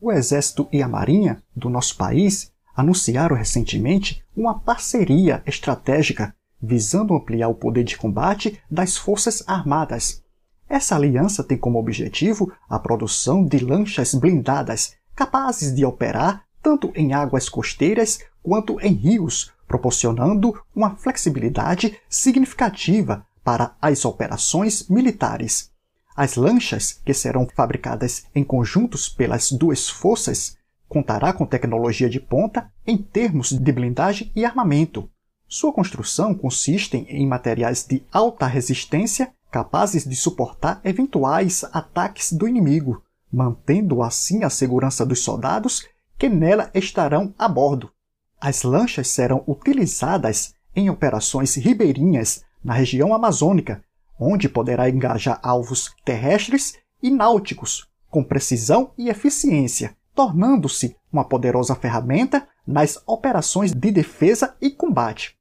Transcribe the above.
O Exército e a Marinha do nosso país anunciaram recentemente uma parceria estratégica visando ampliar o poder de combate das Forças Armadas. Essa aliança tem como objetivo a produção de lanchas blindadas capazes de operar tanto em águas costeiras quanto em rios, proporcionando uma flexibilidade significativa para as operações militares. As lanchas, que serão fabricadas em conjuntos pelas duas forças, contará com tecnologia de ponta em termos de blindagem e armamento. Sua construção consiste em materiais de alta resistência capazes de suportar eventuais ataques do inimigo, mantendo assim a segurança dos soldados que nela estarão a bordo. As lanchas serão utilizadas em operações ribeirinhas na região amazônica onde poderá engajar alvos terrestres e náuticos com precisão e eficiência, tornando-se uma poderosa ferramenta nas operações de defesa e combate.